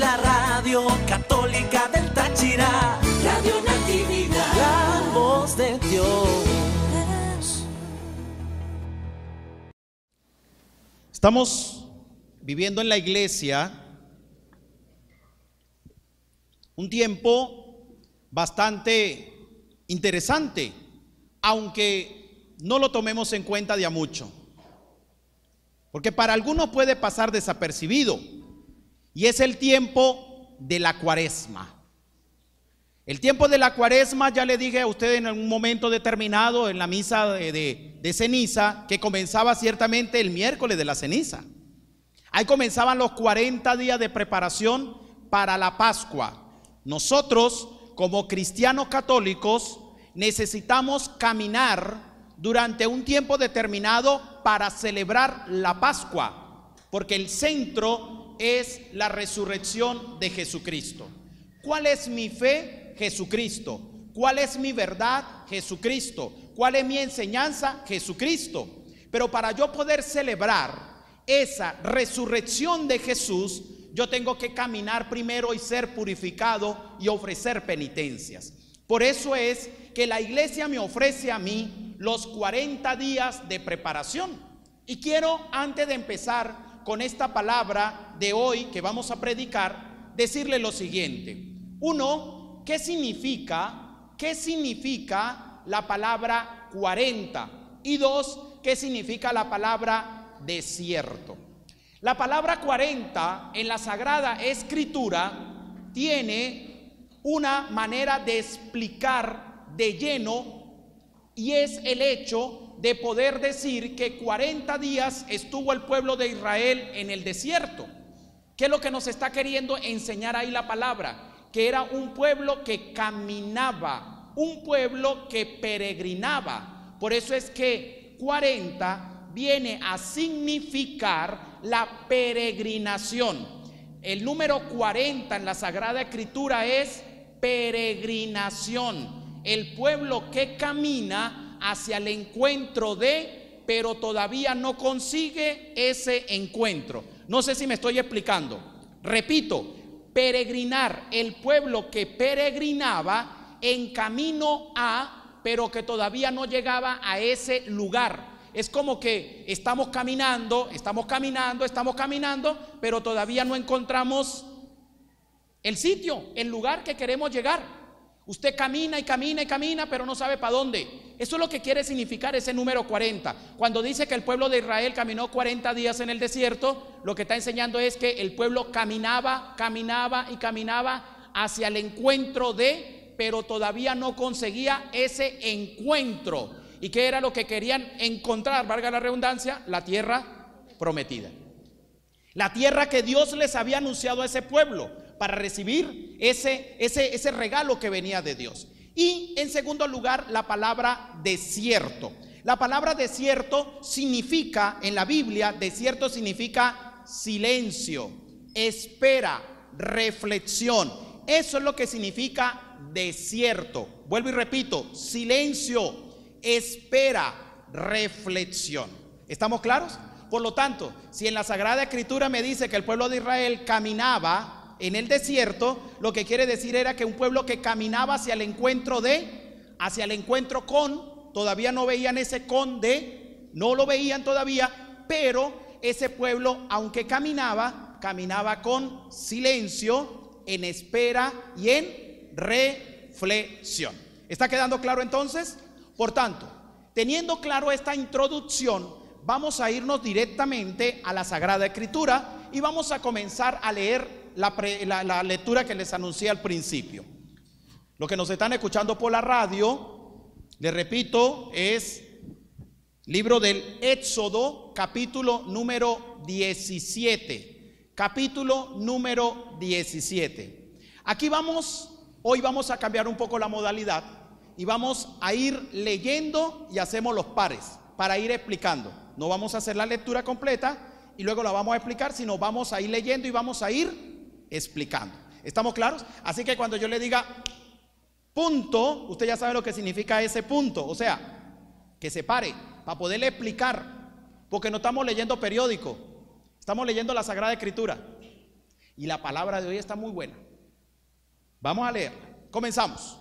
la radio católica del Táchira, Radio Natividad, la voz de Dios. Estamos viviendo en la iglesia un tiempo bastante interesante, aunque no lo tomemos en cuenta de a mucho, porque para algunos puede pasar desapercibido y es el tiempo de la cuaresma. El tiempo de la cuaresma, ya le dije a usted en un momento determinado en la misa de, de, ceniza, que comenzaba ciertamente el miércoles de la ceniza. Ahí comenzaban los 40 días de preparación para la Pascua. Nosotros, como cristianos católicos, necesitamos caminar durante un tiempo determinado para celebrar la Pascua, porque el centro es la resurrección de Jesucristo. ¿Cuál es mi fe? Jesucristo. ¿Cuál es mi verdad? Jesucristo. ¿Cuál es mi enseñanza? Jesucristo. Pero para yo poder celebrar esa resurrección de Jesús, yo tengo que caminar primero y ser purificado y ofrecer penitencias. Por eso es que la iglesia me ofrece a mí los 40 días de preparación. Y quiero, antes de empezar, con esta palabra de hoy que vamos a predicar, decirle lo siguiente. Uno, ¿qué significa? ¿Qué significa la palabra 40? Y dos, ¿qué significa la palabra desierto? La palabra 40 en la Sagrada Escritura tiene una manera de explicar de lleno y es el hecho de poder decir que 40 días estuvo el pueblo de Israel en el desierto. ¿Qué es lo que nos está queriendo enseñar ahí la palabra? Que era un pueblo que caminaba, un pueblo que peregrinaba. Por eso es que 40 viene a significar la peregrinación. El número 40 en la Sagrada Escritura es peregrinación. El pueblo que camina hacia el encuentro de, pero todavía no consigue ese encuentro. No sé si me estoy explicando. Repito, peregrinar, el pueblo que peregrinaba en camino a, pero que todavía no llegaba a ese lugar. Es como que estamos caminando, estamos caminando, estamos caminando, pero todavía no encontramos el sitio, el lugar que queremos llegar. Usted camina y camina y camina, pero no sabe para dónde. Eso es lo que quiere significar ese número 40. Cuando dice que el pueblo de Israel caminó 40 días en el desierto, lo que está enseñando es que el pueblo caminaba, caminaba y caminaba hacia el encuentro de, pero todavía no conseguía ese encuentro. ¿Y qué era lo que querían encontrar, valga la redundancia? La tierra prometida. La tierra que Dios les había anunciado a ese pueblo para recibir ese, ese, regalo que venía de Dios. Y en segundo lugar, la palabra desierto. La palabra desierto significa, en la Biblia, desierto significa silencio, espera, reflexión. Eso es lo que significa desierto. Vuelvo y repito, silencio, espera, reflexión. ¿Estamos claros? Por lo tanto, si en la Sagrada Escritura me dice que el pueblo de Israel caminaba en el desierto, lo que quiere decir era que un pueblo que caminaba hacia el encuentro de, hacia el encuentro con, todavía no veían ese con de, no lo veían todavía, pero ese pueblo, aunque caminaba, caminaba con silencio, en espera y en reflexión. ¿Está quedando claro entonces? Por tanto, teniendo claro esta introducción, vamos a irnos directamente a la Sagrada Escritura y vamos a comenzar a leer la, lectura que les anuncié al principio. Lo que nos están escuchando por la radio, les repito, es libro del Éxodo, capítulo número 17. Capítulo número 17. Aquí vamos, hoy vamos a cambiar un poco la modalidad y vamos a ir leyendo y hacemos los pares para ir explicando. No vamos a hacer la lectura completa y luego la vamos a explicar, sino vamos a ir leyendo y vamos a ir explicando. ¿Estamos claros? Así que cuando yo le diga punto, usted ya sabe lo que significa ese punto. O sea, que se pare para poderle explicar. Porque no estamos leyendo periódico, estamos leyendo la Sagrada Escritura. Y la palabra de hoy está muy buena. Vamos a leerla. Comenzamos.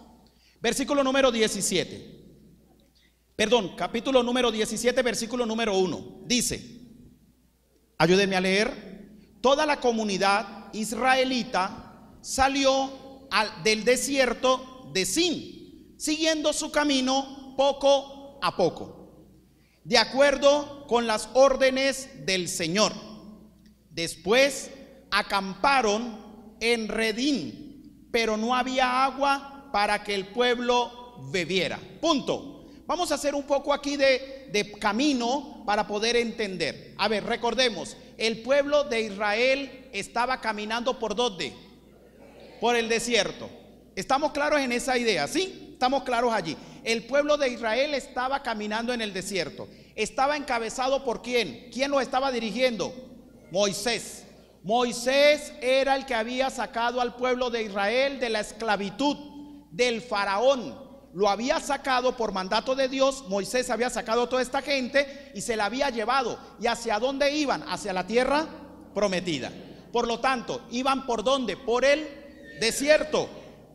Versículo número 17. Perdón, capítulo número 17, versículo número 1. Dice, ayúdenme a leer, toda la comunidad israelita salió del desierto de Sin, siguiendo su camino poco a poco, de acuerdo con las órdenes del Señor. Después acamparon en Redín, pero no había agua para que el pueblo bebiera. Punto. Vamos a hacer un poco aquí de, de, camino para poder entender. A ver, recordemos, el pueblo de Israel estaba caminando por dónde? Por el desierto. Estamos claros en esa idea, ¿sí? Estamos claros allí. El pueblo de Israel estaba caminando en el desierto. Estaba encabezado por quién? ¿Quién lo estaba dirigiendo? Moisés. Moisés era el que había sacado al pueblo de Israel de la esclavitud del faraón, lo había sacado por mandato de Dios, Moisés había sacado a toda esta gente y se la había llevado. ¿Y hacia dónde iban? Hacia la tierra prometida. Por lo tanto, iban por dónde? Por el desierto.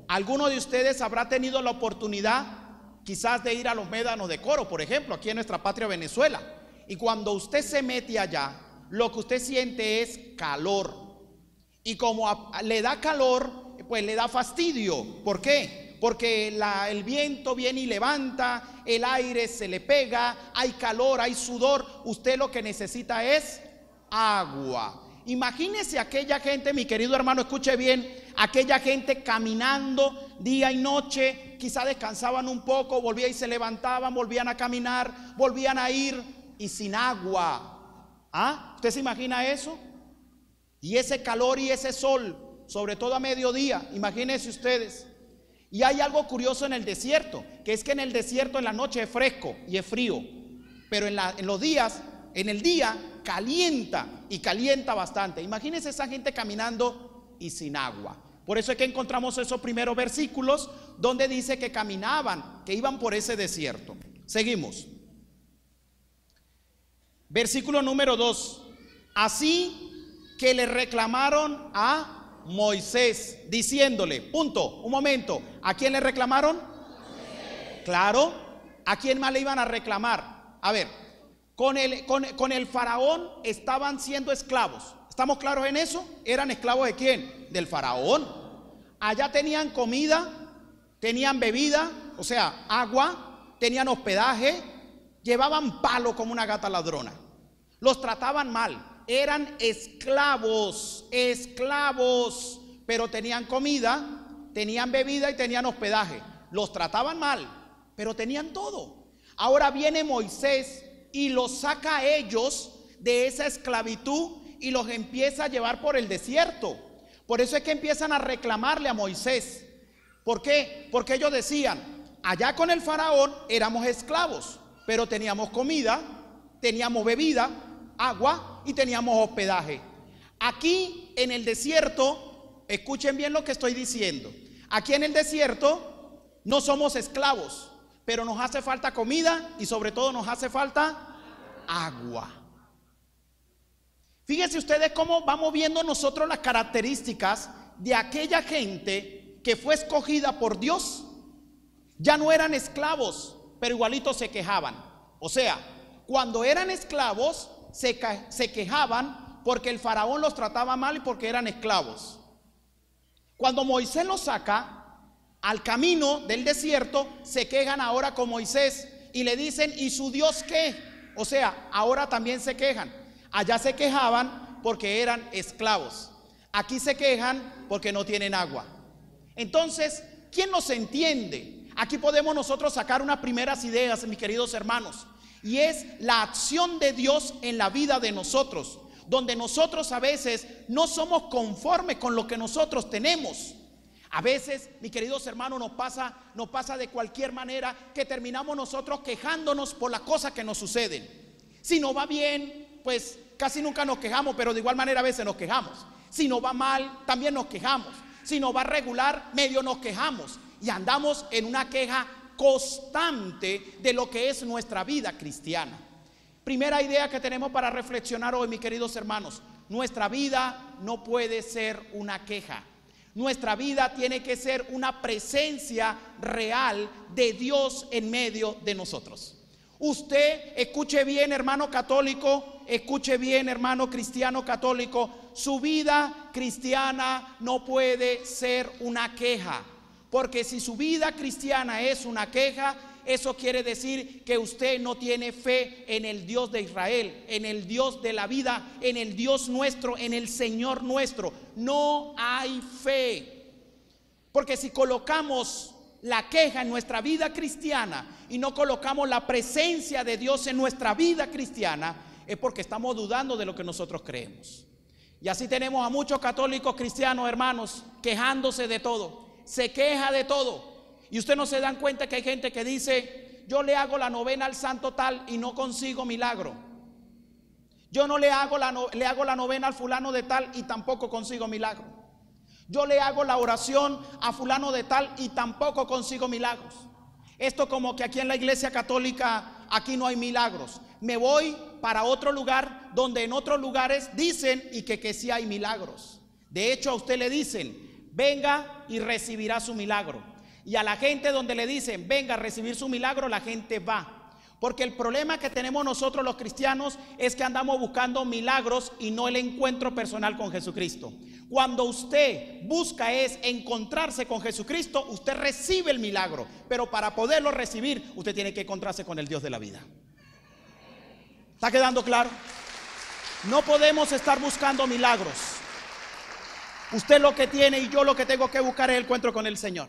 Alguno de ustedes habrá tenido la oportunidad quizás de ir a los médanos de coro, por ejemplo, aquí en nuestra patria Venezuela. Y cuando usted se mete allá, lo que usted siente es calor. Y como le da calor, pues le da fastidio. ¿Por qué? Porque el viento viene y levanta, el aire se le pega, hay calor, hay sudor. Usted lo que necesita es agua. Imagínese aquella gente, mi querido hermano, escuche bien, aquella gente caminando día y noche, quizá descansaban un poco, volvían y se levantaban, volvían a caminar, volvían a ir y sin agua. ¿Ah? ¿Usted se imagina eso? Y ese calor y ese sol, sobre todo a mediodía, imagínense ustedes. Y hay algo curioso en el desierto, que es que en el desierto en la noche es fresco y es frío, pero en los días en el día calienta y calienta bastante. Imagínense esa gente caminando y sin agua. Por eso es que encontramos esos primeros versículos donde dice que caminaban, que iban por ese desierto. Seguimos. Versículo número 2. Así que le reclamaron a Moisés, diciéndole, punto, un momento, ¿a quién le reclamaron? Claro, ¿a quién más le iban a reclamar? A ver, con el, faraón estaban siendo esclavos. ¿Estamos claros en eso? ¿Eran esclavos de quién? Del faraón. Allá tenían comida, tenían bebida, o sea, agua, tenían hospedaje, llevaban palo como una gata ladrona. Los trataban mal, eran esclavos, esclavos, pero tenían comida, tenían bebida y tenían hospedaje. Los trataban mal, pero tenían todo. Ahora viene Moisés y los saca ellos de esa esclavitud y los empieza a llevar por el desierto. Por eso es que empiezan a reclamarle a Moisés. ¿Por qué? Porque ellos decían, allá con el faraón éramos esclavos, pero teníamos comida, teníamos bebida, agua y teníamos hospedaje. Aquí en el desierto, escuchen bien lo que estoy diciendo, aquí en el desierto no somos esclavos, pero nos hace falta comida y sobre todo nos hace falta agua. Fíjense ustedes cómo vamos viendo nosotros las características de aquella gente que fue escogida por Dios. Ya no eran esclavos, pero igualitos se quejaban. O sea, cuando eran esclavos se, se quejaban porque el faraón los trataba mal y porque eran esclavos. Cuando Moisés los saca, al camino del desierto, se quejan ahora con Moisés y le dicen, ¿y su Dios qué? O sea, ahora también se quejan. Allá se quejaban porque eran esclavos. Aquí se quejan porque no tienen agua. Entonces, ¿quién nos entiende? Aquí podemos nosotros sacar unas primeras ideas, mis queridos hermanos, y es la acción de Dios en la vida de nosotros, donde nosotros a veces no somos conformes con lo que nosotros tenemos a veces, mis queridos hermanos, nos pasa, nos pasa de cualquier manera que terminamos nosotros quejándonos por las cosas que nos suceden. Si no va bien, pues casi nunca nos quejamos, pero de igual manera a veces nos quejamos. Si no va mal, también nos quejamos. Si no va regular, medio nos quejamos. Y andamos en una queja constante de lo que es nuestra vida cristiana. Primera idea que tenemos para reflexionar hoy, mis queridos hermanos, nuestra vida no puede ser una queja. Nuestra vida tiene que ser una presencia real de Dios en medio de nosotros. Usted escuche bien, hermano católico, escuche bien, hermano cristiano católico, su vida cristiana no puede ser una queja, porque si su vida cristiana es una queja, eso quiere decir que usted no tiene fe en el Dios de Israel, en el Dios de la vida, en el Dios nuestro, en el Señor nuestro. No hay fe. Porque si colocamos la queja en nuestra vida cristiana y no colocamos la presencia de Dios en nuestra vida cristiana, es porque estamos dudando de lo que nosotros creemos. Y así tenemos a muchos católicos cristianos, hermanos, quejándose de todo. Se queja de todo. Y usted no se dan cuenta que hay gente que dice, yo le hago la novena al santo tal y no consigo milagro. Yo no le hago la, le hago la novena al fulano de tal y tampoco consigo milagro. Yo le hago la oración a fulano de tal y tampoco consigo milagros. Esto como que aquí en la iglesia católica, aquí no hay milagros. Me voy para otro lugar donde en otros lugares dicen y que, que sí hay milagros. De hecho a usted le dicen, venga y recibirá su milagro. Y a la gente donde le dicen, venga a recibir su milagro, la gente va. Porque el problema que tenemos nosotros los cristianos es que andamos buscando milagros y no el encuentro personal con Jesucristo. Cuando usted busca es encontrarse con Jesucristo, usted recibe el milagro. Pero para poderlo recibir, usted tiene que encontrarse con el Dios de la vida. ¿Está quedando claro? No podemos estar buscando milagros. Usted lo que tiene y yo lo que tengo que buscar es el encuentro con el Señor.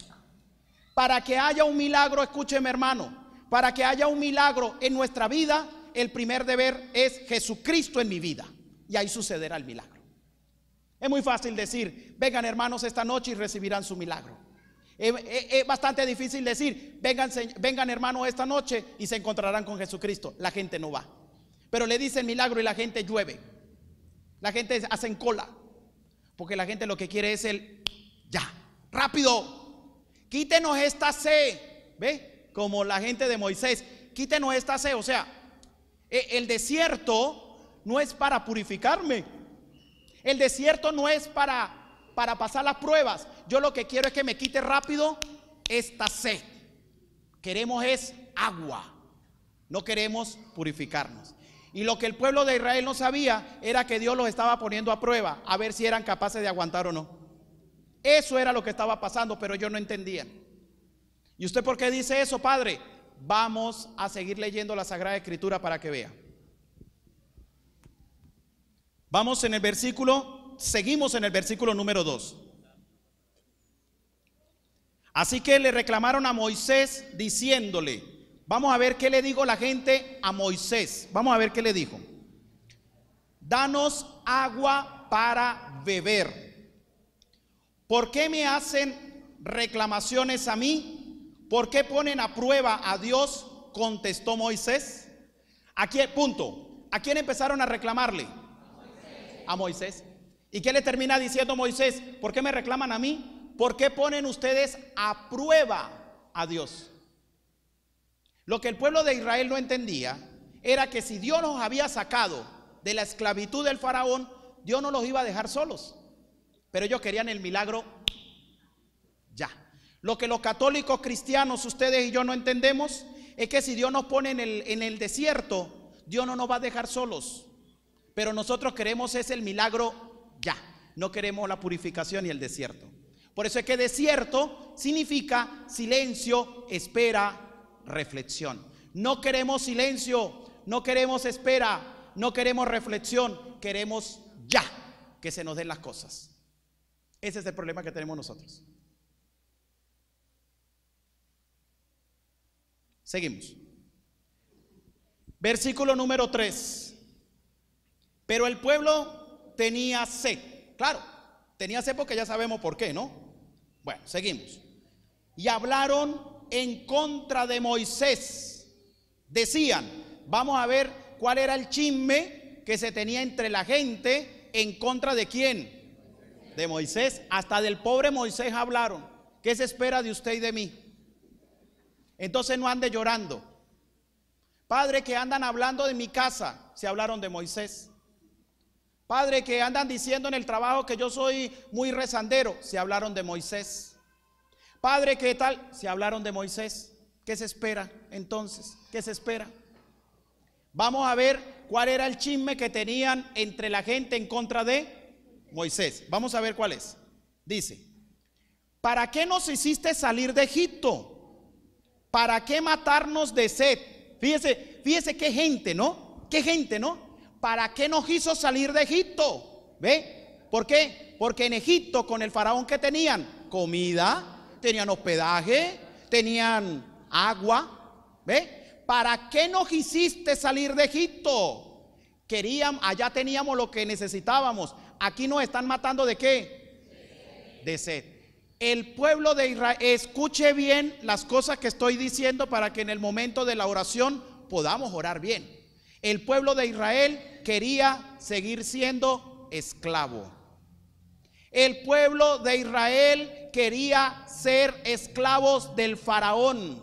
Para que haya un milagro, escúcheme hermano, para que haya un milagro en nuestra vida, el primer deber es Jesucristo en mi vida. Y ahí sucederá el milagro. Es muy fácil decir, vengan hermanos esta noche y recibirán su milagro. Es, bastante difícil decir, vengan, vengan hermanos esta noche y se encontrarán con Jesucristo. La gente no va. Pero le dicen milagro y la gente llueve. La gente hacen cola. Porque la gente lo que quiere es el ya, rápido. Quítenos esta sed, ¿ve? Como la gente de Moisés, quítenos esta sed, o sea, e, el desierto no es para purificarme. El desierto no es para para pasar las pruebas. Yo lo que quiero es que me quite rápido esta sed. Queremos es agua. No queremos purificarnos. Y lo que el pueblo de Israel no sabía era que Dios los estaba poniendo a prueba, a ver si eran capaces de aguantar o no. Eso era lo que estaba pasando, pero yo no entendía. ¿Y usted por qué dice eso, Padre? Vamos a seguir leyendo la Sagrada Escritura para que vea. Vamos en el versículo, seguimos en el versículo número 2. Así que le reclamaron a Moisés diciéndole, vamos a ver qué le dijo la gente a Moisés, vamos a ver qué le dijo. Danos agua para beber. ¿Por qué me hacen reclamaciones a mí? ¿Por qué ponen a prueba a Dios? Contestó Moisés. Aquí punto. ¿A quién empezaron a reclamarle? A Moisés. a Moisés. ¿Y qué le termina diciendo Moisés? ¿Por qué me reclaman a mí? ¿Por qué ponen ustedes a prueba a Dios? Lo que el pueblo de Israel no entendía era que si Dios los había sacado de la esclavitud del faraón, Dios no los iba a dejar solos. Pero ellos querían el milagro ya. Lo que los católicos cristianos, ustedes y yo no entendemos, es que si Dios nos pone en el, desierto, Dios no nos va a dejar solos. Pero nosotros queremos es el milagro ya. No queremos la purificación y el desierto. Por eso es que desierto significa silencio, espera, reflexión. No queremos silencio, no queremos espera, no queremos reflexión, queremos ya que se nos den las cosas. Ese es el problema que tenemos nosotros. Seguimos. Versículo número 3. Pero el pueblo tenía sed. Claro, tenía sed porque ya sabemos por qué, ¿no? Bueno, seguimos. Y hablaron en contra de Moisés. Decían, vamos a ver cuál era el chisme que se tenía entre la gente en contra de quién, de Moisés, hasta del pobre Moisés hablaron. ¿Qué se espera de usted y de mí? Entonces no ande llorando. Padre, que andan hablando de mi casa, se hablaron de Moisés. Padre, que andan diciendo en el trabajo que yo soy muy rezandero, se hablaron de Moisés. Padre, que tal, se hablaron de Moisés. ¿Qué se espera entonces? ¿Qué se espera? Vamos a ver cuál era el chisme que tenían entre la gente en contra de Moisés. Vamos a ver cuál es. Dice, ¿para qué nos hiciste salir de Egipto? ¿Para qué matarnos de sed? Fíjese, fíjese qué gente, ¿no? ¿Qué gente, no? ¿Para qué nos hizo salir de Egipto? ¿Ve? ¿Por qué? Porque en Egipto con el faraón que tenían comida, tenían hospedaje, tenían agua, ¿ve? ¿Para qué nos hiciste salir de Egipto? Querían, allá teníamos lo que necesitábamos, Aquí nos están matando de qué? De sed. El pueblo de Israel, escuche bien las cosas que estoy diciendo para que en el momento de la oración podamos orar bien. El pueblo de Israel quería seguir siendo esclavo. El pueblo de Israel quería ser esclavos del faraón.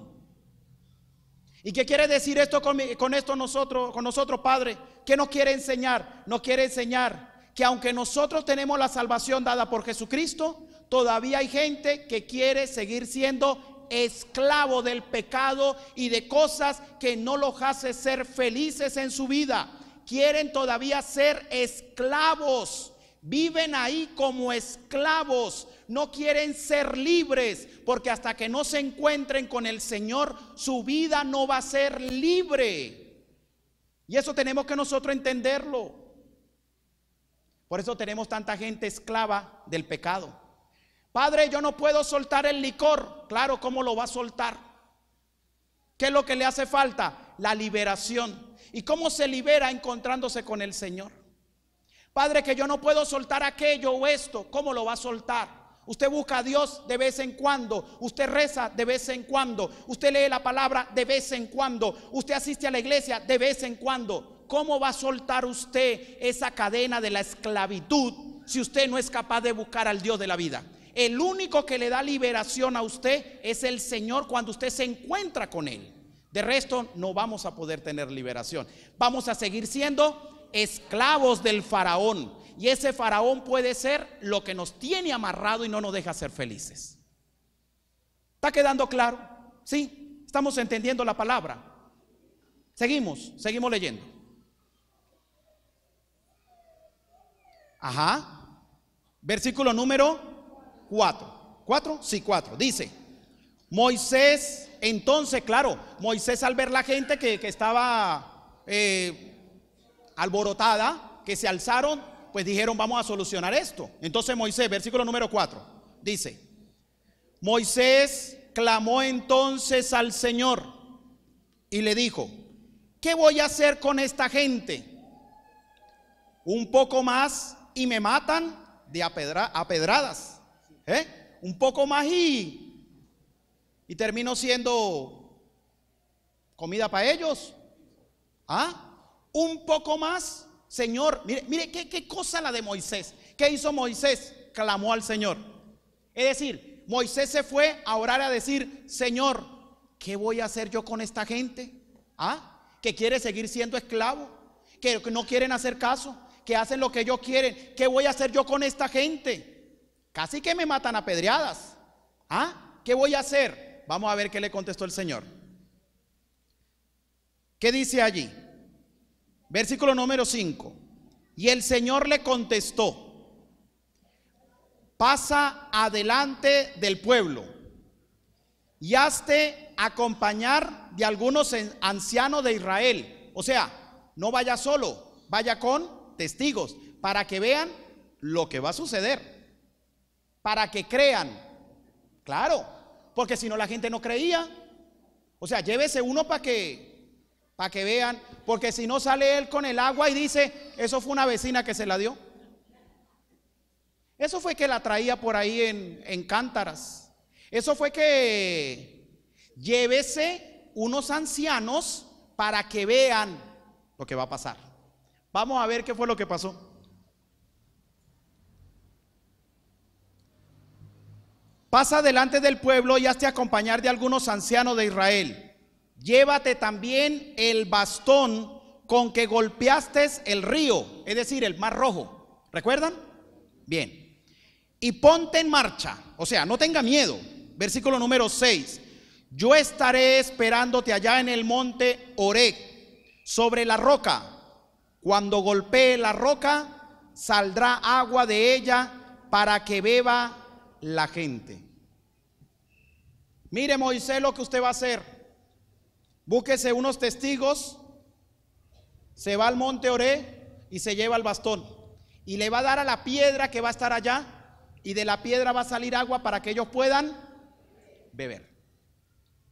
¿Y qué quiere decir esto con, esto nosotros, con nosotros, Padre? ¿Qué nos quiere enseñar? Nos quiere enseñar aunque nosotros tenemos la salvación dada por Jesucristo, todavía hay gente que quiere seguir siendo esclavo del pecado y de cosas que no los hace ser felices en su vida. Quieren todavía ser esclavos. Viven ahí como esclavos, no quieren ser libres, porque hasta que no se encuentren con el Señor, su vida no va a ser libre. Y eso tenemos que nosotros entenderlo. Por eso tenemos tanta gente esclava del pecado. Padre, yo no puedo soltar el licor. Claro, ¿cómo lo va a soltar? ¿Qué es lo que le hace falta? La liberación. ¿Y cómo se libera encontrándose con el Señor? Padre, que yo no puedo soltar aquello o esto. ¿Cómo lo va a soltar? Usted busca a Dios de vez en cuando. Usted reza de vez en cuando. Usted lee la palabra de vez en cuando. Usted asiste a la iglesia de vez en cuando. ¿Cómo va a soltar usted esa cadena de la esclavitud si usted no es capaz de buscar al Dios de la vida? El único que le da liberación a usted es el Señor cuando usted se encuentra con Él. De resto, no vamos a poder tener liberación. Vamos a seguir siendo esclavos del faraón. Y ese faraón puede ser lo que nos tiene amarrado y no nos deja ser felices. ¿Está quedando claro? Sí, estamos entendiendo la palabra. Seguimos, seguimos leyendo. Ajá. Versículo número 4. ¿Cuatro? Sí, cuatro. Dice, Moisés, entonces, claro, Moisés al ver la gente que, estaba eh, alborotada, que se alzaron, pues dijeron, vamos a solucionar esto. Entonces Moisés, versículo número 4, dice, Moisés clamó entonces al Señor y le dijo, ¿qué voy a hacer con esta gente? Un poco más y me matan de apedradas ¿eh? Un poco más y, y termino siendo comida para ellos. ¿Ah? Un poco más, Señor. Mire, mire qué, cosa la de Moisés. ¿Qué hizo Moisés? Clamó al Señor. Es decir, Moisés se fue a orar a decir, Señor, ¿qué voy a hacer yo con esta gente? ¿Ah? Que quiere seguir siendo esclavo, que no quieren hacer caso que hacen lo que ellos quieren. ¿Qué voy a hacer yo con esta gente? Casi que me matan a pedreadas. ¿Ah? ¿Qué voy a hacer? Vamos a ver qué le contestó el Señor. ¿Qué dice allí? Versículo número 5. Y el Señor le contestó, pasa adelante del pueblo y hazte acompañar de algunos ancianos de Israel. O sea, no vaya solo, vaya con testigos, para que vean lo que va a suceder, para que crean. Claro, porque si no la gente no creía. O sea, llévese uno para que para que vean, porque si no sale él con el agua y dice, eso fue una vecina que se la dio. Eso fue que la traía por ahí en, en cántaras. Eso fue que llévese unos ancianos para que vean lo que va a pasar. Vamos a ver qué fue lo que pasó. Pasa delante del pueblo y hazte acompañar de algunos ancianos de Israel. Llévate también el bastón con que golpeaste el río, es decir, el mar rojo. ¿Recuerdan? Bien. Y ponte en marcha, o sea, no tenga miedo. Versículo número 6. Yo estaré esperándote allá en el monte Ore, sobre la roca cuando golpee la roca, saldrá agua de ella para que beba la gente. Mire Moisés lo que usted va a hacer. Búsquese unos testigos, se va al monte Oré y se lleva el bastón. Y le va a dar a la piedra que va a estar allá y de la piedra va a salir agua para que ellos puedan beber.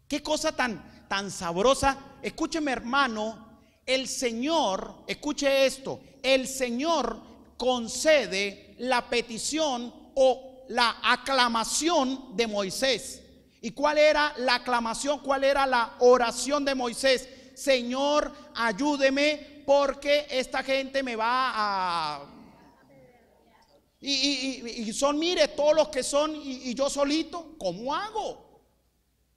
Qué cosa tan, tan sabrosa. Escúcheme hermano, el Señor, escuche esto, el Señor concede la petición o la aclamación de Moisés. ¿Y cuál era la aclamación? ¿Cuál era la oración de Moisés? Señor, ayúdeme porque esta gente me va a... Y, son, mire, todos los que son y, y yo solito, ¿cómo hago?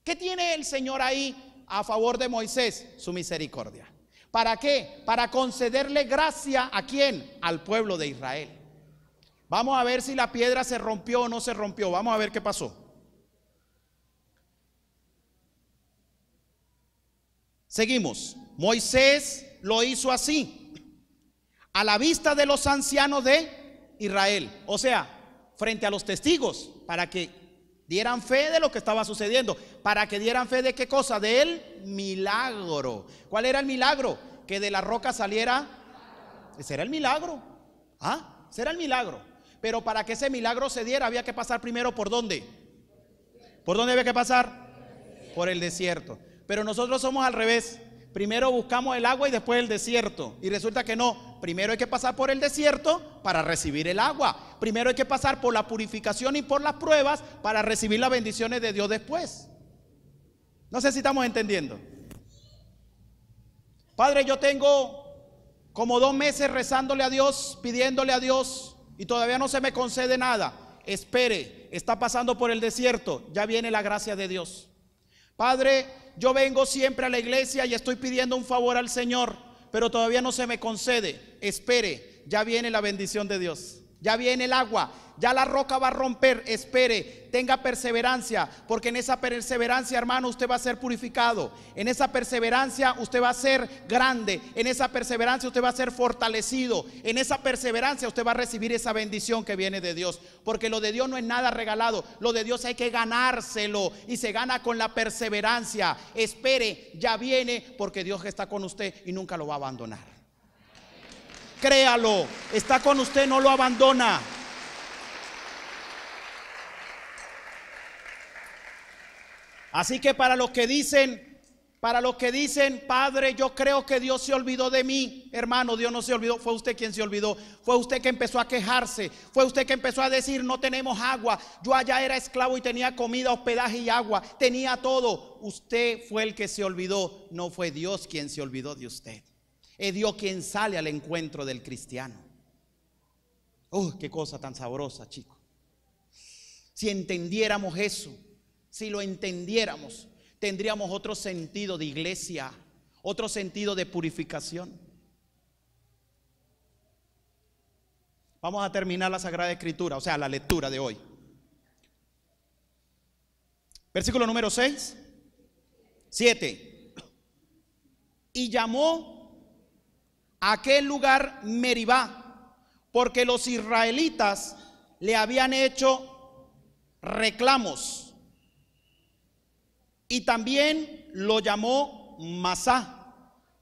¿Qué tiene el Señor ahí a favor de Moisés? Su misericordia. ¿Para qué? Para concederle gracia a quién? Al pueblo de Israel. Vamos a ver si la piedra se rompió o no se rompió. Vamos a ver qué pasó. Seguimos. Moisés lo hizo así, a la vista de los ancianos de Israel, o sea, frente a los testigos, para que Dieran fe de lo que estaba sucediendo. ¿Para que dieran fe de qué cosa? Del milagro. ¿Cuál era el milagro? Que de la roca saliera. Ese era el milagro. ¿Ah? Ese era el milagro. Pero para que ese milagro se diera había que pasar primero por dónde. ¿Por dónde había que pasar? Por el desierto. Pero nosotros somos al revés. Primero buscamos el agua y después el desierto. Y resulta que no. Primero hay que pasar por el desierto para recibir el agua. Primero hay que pasar por la purificación y por las pruebas para recibir las bendiciones de Dios después. No sé si estamos entendiendo. Padre, yo tengo como dos meses rezándole a Dios, pidiéndole a Dios, y todavía no se me concede nada. Espere, está pasando por el desierto, ya viene la gracia de Dios. Padre, yo vengo siempre a la iglesia y estoy pidiendo un favor al Señor, pero todavía no se me concede. Espere, ya viene la bendición de Dios. Ya viene el agua, ya la roca va a romper, espere, tenga perseverancia, porque en esa perseverancia, hermano, usted va a ser purificado. En esa perseverancia usted va a ser grande, en esa perseverancia usted va a ser fortalecido, en esa perseverancia usted va a recibir esa bendición que viene de Dios, porque lo de Dios no es nada regalado, lo de Dios hay que ganárselo y se gana con la perseverancia. Espere, ya viene, porque Dios está con usted y nunca lo va a abandonar. Créalo, está con usted, no lo abandona. Así que para los que dicen, para los que dicen, Padre, yo creo que Dios se olvidó de mí, hermano, Dios no se olvidó, fue usted quien se olvidó, fue usted que empezó a quejarse, fue usted que empezó a decir, no tenemos agua, yo allá era esclavo y tenía comida, hospedaje y agua, tenía todo. Usted fue el que se olvidó, no fue Dios quien se olvidó de usted. Es Dios quien sale al encuentro del cristiano. ¡Oh, qué cosa tan sabrosa, chicos! Si entendiéramos eso, si lo entendiéramos, tendríamos otro sentido de iglesia, otro sentido de purificación. Vamos a terminar la Sagrada Escritura, o sea, la lectura de hoy. Versículo número 6, 7. Y llamó aquel lugar Meribá, porque los israelitas le habían hecho reclamos. Y también lo llamó Masá,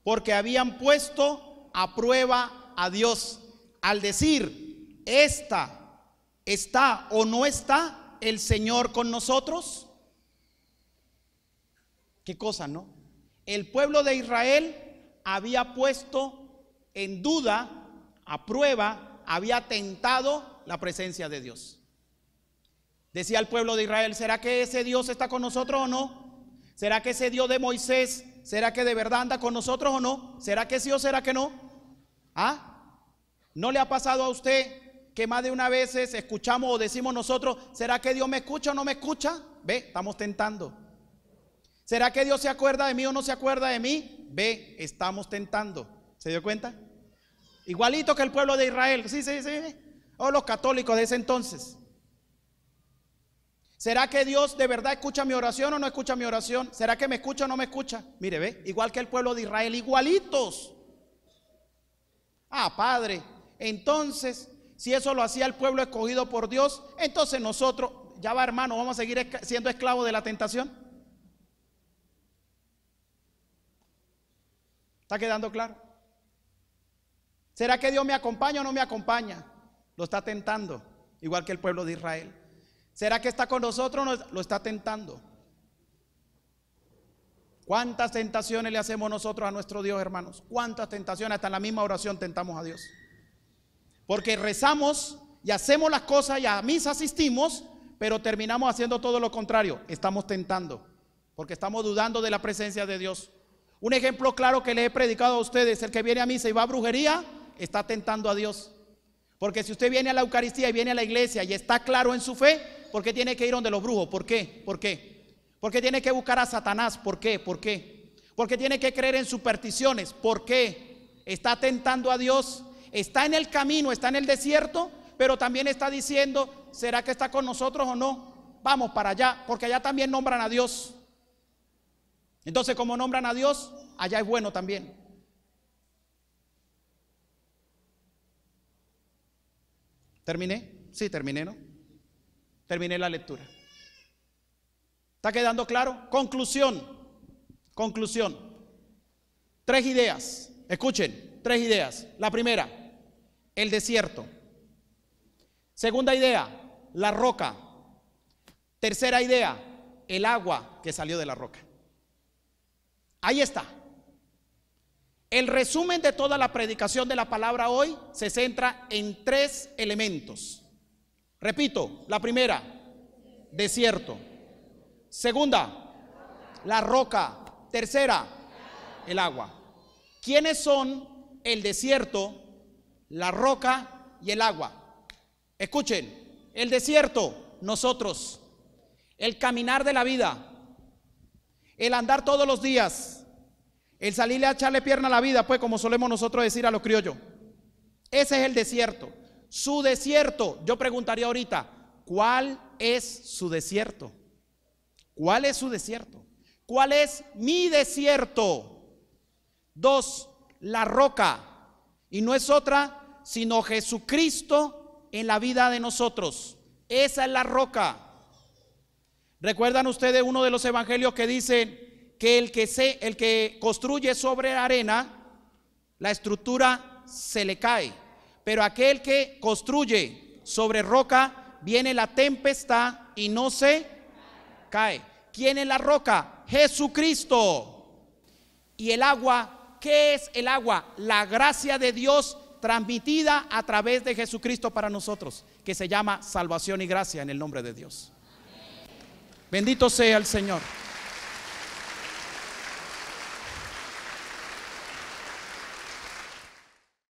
porque habían puesto a prueba a Dios al decir, esta está o no está el Señor con nosotros. Qué cosa, ¿no? El pueblo de Israel había puesto en duda, a prueba, había tentado la presencia de Dios. Decía el pueblo de Israel, ¿será que ese Dios está con nosotros o no? ¿Será que ese Dios de Moisés, será que de verdad anda con nosotros o no? ¿Será que sí o será que no? ¿Ah? ¿No le ha pasado a usted que más de una vez escuchamos o decimos nosotros, ¿será que Dios me escucha o no me escucha? Ve, estamos tentando. ¿Será que Dios se acuerda de mí o no se acuerda de mí? Ve, estamos tentando. ¿Se dio cuenta? Igualito que el pueblo de Israel. Sí, sí, sí. O oh, los católicos de ese entonces. ¿Será que Dios de verdad escucha mi oración o no escucha mi oración? ¿Será que me escucha o no me escucha? Mire, ve, igual que el pueblo de Israel, igualitos. Ah, Padre, entonces, si eso lo hacía el pueblo escogido por Dios, entonces nosotros, ya va hermano, vamos a seguir siendo esclavos de la tentación. ¿Está quedando claro? ¿Será que Dios me acompaña o no me acompaña? Lo está tentando, igual que el pueblo de Israel. ¿Será que está con nosotros o no? Lo está tentando. ¿Cuántas tentaciones le hacemos nosotros a nuestro Dios, hermanos? ¿Cuántas tentaciones? Hasta en la misma oración tentamos a Dios. Porque rezamos y hacemos las cosas y a misa asistimos, pero terminamos haciendo todo lo contrario. Estamos tentando, porque estamos dudando de la presencia de Dios. Un ejemplo claro que le he predicado a ustedes, el que viene a misa y va a brujería, está tentando a Dios. Porque si usted viene a la Eucaristía y viene a la iglesia y está claro en su fe, ¿por qué tiene que ir donde los brujos? ¿Por qué? ¿Por qué? ¿Por qué tiene que buscar a Satanás? ¿Por qué? ¿Por qué? ¿Por qué tiene que creer en supersticiones? ¿Por qué? Está tentando a Dios, está en el camino, está en el desierto, pero también está diciendo, ¿será que está con nosotros o no? Vamos para allá, porque allá también nombran a Dios. Entonces, como nombran a Dios, allá es bueno también. ¿Terminé? Sí, terminé, ¿no? Terminé la lectura. ¿Está quedando claro? Conclusión. Conclusión. Tres ideas. Escuchen, tres ideas. La primera, el desierto. Segunda idea, la roca. Tercera idea, el agua que salió de la roca. Ahí está. El resumen de toda la predicación de la palabra hoy se centra en tres elementos. Repito, la primera, desierto. Segunda, la roca. Tercera, el agua. ¿Quiénes son el desierto, la roca y el agua? Escuchen, el desierto, nosotros. El caminar de la vida. El andar todos los días el salirle a echarle pierna a la vida, pues como solemos nosotros decir a los criollos. Ese es el desierto. Su desierto, yo preguntaría ahorita, ¿cuál es su desierto? ¿Cuál es su desierto? ¿Cuál es mi desierto? Dos, la roca. Y no es otra, sino Jesucristo en la vida de nosotros. Esa es la roca. ¿Recuerdan ustedes uno de los evangelios que dice, que el que, se, el que construye sobre arena, la estructura se le cae. Pero aquel que construye sobre roca, viene la tempestad y no se cae. ¿Quién es la roca? Jesucristo. Y el agua, ¿qué es el agua? La gracia de Dios transmitida a través de Jesucristo para nosotros, que se llama salvación y gracia en el nombre de Dios. Bendito sea el Señor.